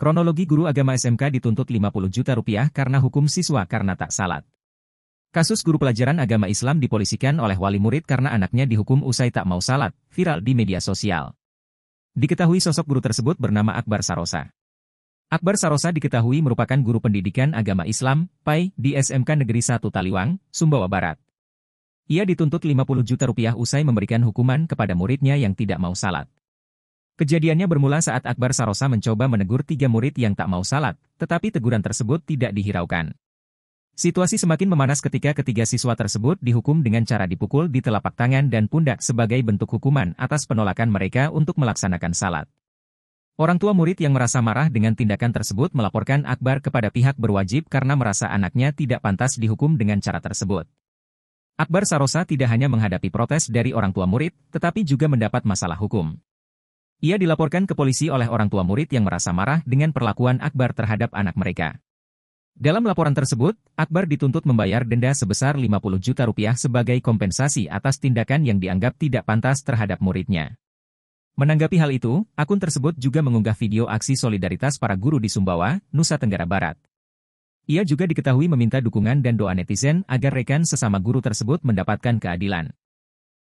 Kronologi guru agama SMK dituntut 50 juta rupiah karena hukum siswa karena tak salat. Kasus guru pelajaran agama Islam dipolisikan oleh wali murid karena anaknya dihukum usai tak mau salat, viral di media sosial. Diketahui sosok guru tersebut bernama Akbar Sarosa. Akbar Sarosa diketahui merupakan guru pendidikan agama Islam, PAI, di SMK Negeri 1 Taliwang, Sumbawa Barat. Ia dituntut 50 juta rupiah usai memberikan hukuman kepada muridnya yang tidak mau salat. Kejadiannya bermula saat Akbar Sarosa mencoba menegur tiga murid yang tak mau salat, tetapi teguran tersebut tidak dihiraukan. Situasi semakin memanas ketika ketiga siswa tersebut dihukum dengan cara dipukul di telapak tangan dan pundak sebagai bentuk hukuman atas penolakan mereka untuk melaksanakan salat. Orang tua murid yang merasa marah dengan tindakan tersebut melaporkan Akbar kepada pihak berwajib karena merasa anaknya tidak pantas dihukum dengan cara tersebut. Akbar Sarosa tidak hanya menghadapi protes dari orang tua murid, tetapi juga mendapat masalah hukum. Ia dilaporkan ke polisi oleh orang tua murid yang merasa marah dengan perlakuan Akbar terhadap anak mereka. Dalam laporan tersebut, Akbar dituntut membayar denda sebesar 50 juta rupiah sebagai kompensasi atas tindakan yang dianggap tidak pantas terhadap muridnya. Menanggapi hal itu, akun tersebut juga mengunggah video aksi solidaritas para guru di Sumbawa, Nusa Tenggara Barat. Ia juga diketahui meminta dukungan dan doa netizen agar rekan sesama guru tersebut mendapatkan keadilan.